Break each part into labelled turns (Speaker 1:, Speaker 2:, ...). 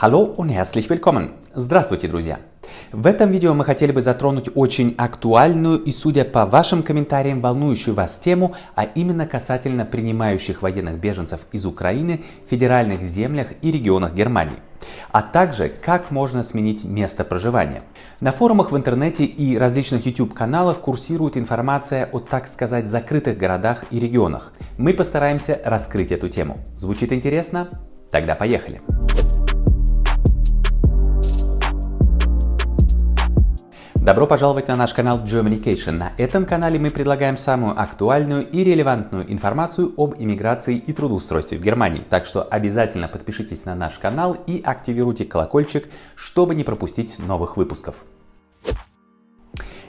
Speaker 1: Hello und herzlich willkommen! Здравствуйте, друзья! В этом видео мы хотели бы затронуть очень актуальную и, судя по вашим комментариям, волнующую вас тему, а именно касательно принимающих военных беженцев из Украины, федеральных землях и регионах Германии а также как можно сменить место проживания. На форумах в интернете и различных YouTube-каналах курсирует информация о, так сказать, закрытых городах и регионах. Мы постараемся раскрыть эту тему. Звучит интересно? Тогда поехали! Добро пожаловать на наш канал Germanication. На этом канале мы предлагаем самую актуальную и релевантную информацию об иммиграции и трудоустройстве в Германии. Так что обязательно подпишитесь на наш канал и активируйте колокольчик, чтобы не пропустить новых выпусков.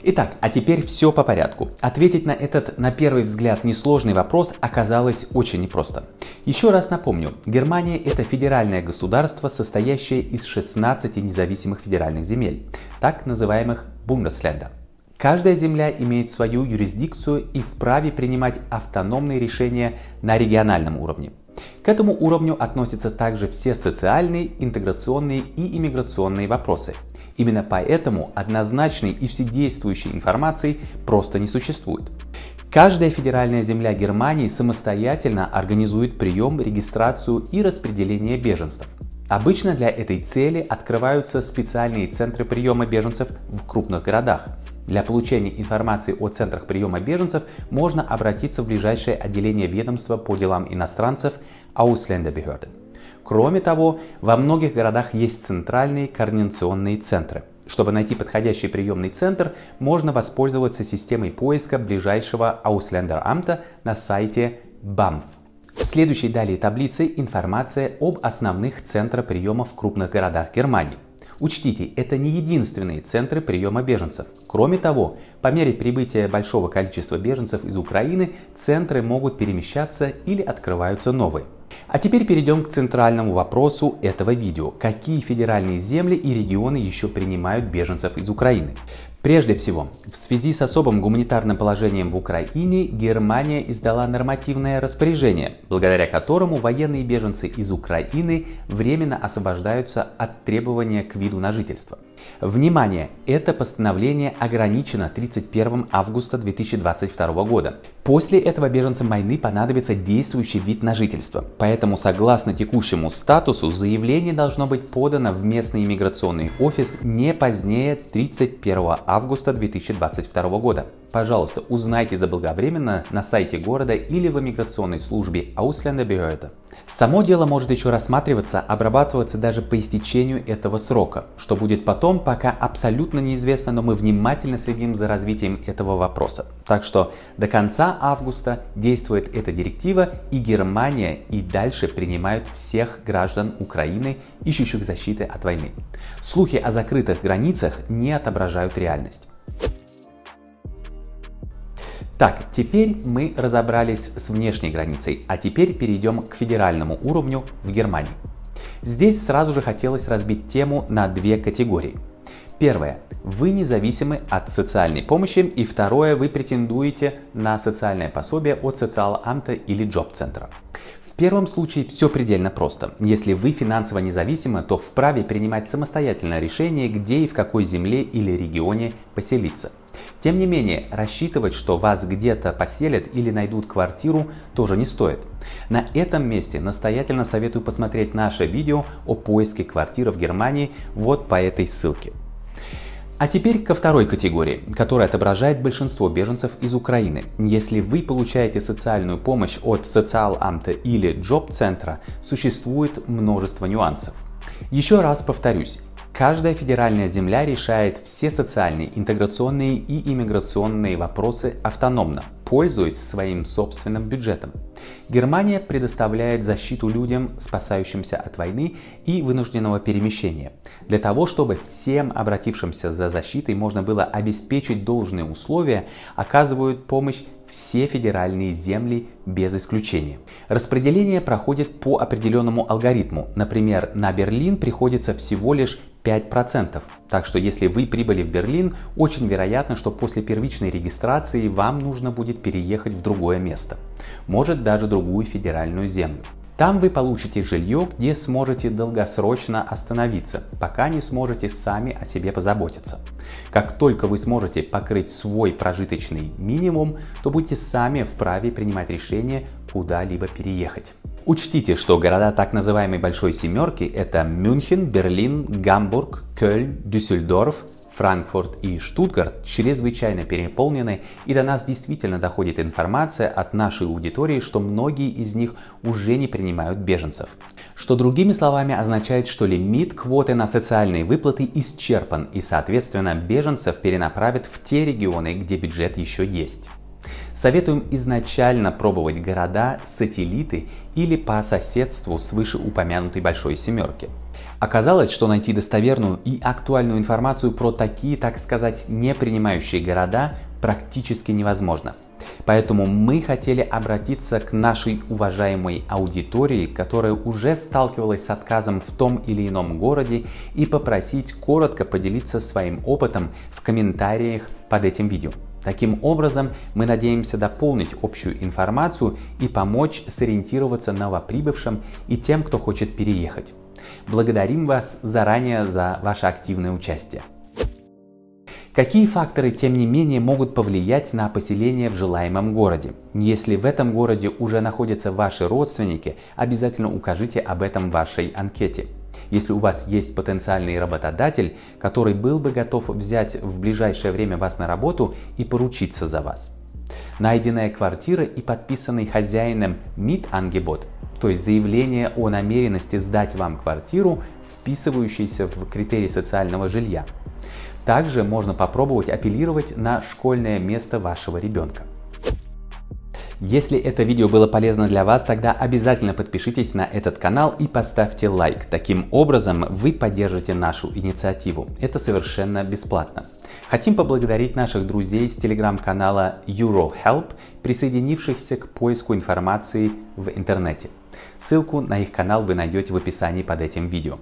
Speaker 1: Итак, а теперь все по порядку. Ответить на этот, на первый взгляд, несложный вопрос оказалось очень непросто. Еще раз напомню, Германия – это федеральное государство, состоящее из 16 независимых федеральных земель, так называемых Бундесленда. Каждая земля имеет свою юрисдикцию и вправе принимать автономные решения на региональном уровне. К этому уровню относятся также все социальные, интеграционные и иммиграционные вопросы. Именно поэтому однозначной и вседействующей информации просто не существует. Каждая федеральная земля Германии самостоятельно организует прием, регистрацию и распределение беженцев. Обычно для этой цели открываются специальные центры приема беженцев в крупных городах. Для получения информации о центрах приема беженцев можно обратиться в ближайшее отделение ведомства по делам иностранцев Ausländerbehörde. Кроме того, во многих городах есть центральные координационные центры. Чтобы найти подходящий приемный центр, можно воспользоваться системой поиска ближайшего Ausländeramt на сайте BAMF. В следующей далее таблице информация об основных центрах приема в крупных городах Германии. Учтите, это не единственные центры приема беженцев. Кроме того, по мере прибытия большого количества беженцев из Украины, центры могут перемещаться или открываются новые. А теперь перейдем к центральному вопросу этого видео. Какие федеральные земли и регионы еще принимают беженцев из Украины? Прежде всего, в связи с особым гуманитарным положением в Украине, Германия издала нормативное распоряжение, благодаря которому военные беженцы из Украины временно освобождаются от требования к виду на жительство. Внимание! Это постановление ограничено 31 августа 2022 года. После этого беженцам войны понадобится действующий вид на жительство. Поэтому, согласно текущему статусу, заявление должно быть подано в местный иммиграционный офис не позднее 31 августа августа 2022 года. Пожалуйста, узнайте заблаговременно на сайте города или в иммиграционной службе Аусленда Само дело может еще рассматриваться, обрабатываться даже по истечению этого срока. Что будет потом, пока абсолютно неизвестно, но мы внимательно следим за развитием этого вопроса. Так что до конца августа действует эта директива, и Германия и дальше принимают всех граждан Украины, ищущих защиты от войны. Слухи о закрытых границах не отображают реальность. Так, теперь мы разобрались с внешней границей, а теперь перейдем к федеральному уровню в Германии. Здесь сразу же хотелось разбить тему на две категории. Первое. Вы независимы от социальной помощи. И второе. Вы претендуете на социальное пособие от социаламта или джоб-центра первом случае все предельно просто. Если вы финансово независимы, то вправе принимать самостоятельное решение, где и в какой земле или регионе поселиться. Тем не менее, рассчитывать, что вас где-то поселят или найдут квартиру, тоже не стоит. На этом месте настоятельно советую посмотреть наше видео о поиске квартиры в Германии вот по этой ссылке. А теперь ко второй категории, которая отображает большинство беженцев из Украины. Если вы получаете социальную помощь от Социал-амта или джоб-центра, существует множество нюансов. Еще раз повторюсь, Каждая федеральная земля решает все социальные, интеграционные и иммиграционные вопросы автономно пользуясь своим собственным бюджетом. Германия предоставляет защиту людям, спасающимся от войны и вынужденного перемещения, для того, чтобы всем обратившимся за защитой можно было обеспечить должные условия, оказывают помощь все федеральные земли без исключения. Распределение проходит по определенному алгоритму. Например, на Берлин приходится всего лишь 5%. Так что если вы прибыли в Берлин, очень вероятно, что после первичной регистрации вам нужно будет переехать в другое место. Может даже другую федеральную землю. Там вы получите жилье, где сможете долгосрочно остановиться, пока не сможете сами о себе позаботиться. Как только вы сможете покрыть свой прожиточный минимум, то будете сами вправе принимать решение куда-либо переехать. Учтите, что города так называемой Большой Семерки – это Мюнхен, Берлин, Гамбург, Кёльн, Дюссельдорф, Франкфурт и Штутгарт чрезвычайно переполнены, и до нас действительно доходит информация от нашей аудитории, что многие из них уже не принимают беженцев. Что другими словами означает, что лимит квоты на социальные выплаты исчерпан, и соответственно беженцев перенаправят в те регионы, где бюджет еще есть советуем изначально пробовать города, сателлиты или по соседству с вышеупомянутой большой семерки. Оказалось, что найти достоверную и актуальную информацию про такие, так сказать, не принимающие города практически невозможно. Поэтому мы хотели обратиться к нашей уважаемой аудитории, которая уже сталкивалась с отказом в том или ином городе, и попросить коротко поделиться своим опытом в комментариях под этим видео. Таким образом, мы надеемся дополнить общую информацию и помочь сориентироваться новоприбывшим и тем, кто хочет переехать. Благодарим вас заранее за ваше активное участие. Какие факторы, тем не менее, могут повлиять на поселение в желаемом городе? Если в этом городе уже находятся ваши родственники, обязательно укажите об этом в вашей анкете. Если у вас есть потенциальный работодатель, который был бы готов взять в ближайшее время вас на работу и поручиться за вас. Найденная квартира и подписанный хозяином МИД Ангебот, то есть заявление о намеренности сдать вам квартиру, вписывающийся в критерии социального жилья. Также можно попробовать апеллировать на школьное место вашего ребенка. Если это видео было полезно для вас, тогда обязательно подпишитесь на этот канал и поставьте лайк. Таким образом вы поддержите нашу инициативу. Это совершенно бесплатно. Хотим поблагодарить наших друзей с телеграм-канала EuroHelp, присоединившихся к поиску информации в интернете. Ссылку на их канал вы найдете в описании под этим видео.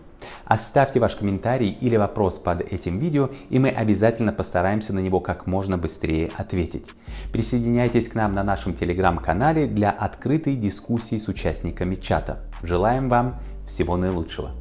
Speaker 1: Оставьте ваш комментарий или вопрос под этим видео, и мы обязательно постараемся на него как можно быстрее ответить. Присоединяйтесь к нам на нашем телеграм-канале для открытой дискуссии с участниками чата. Желаем вам всего наилучшего!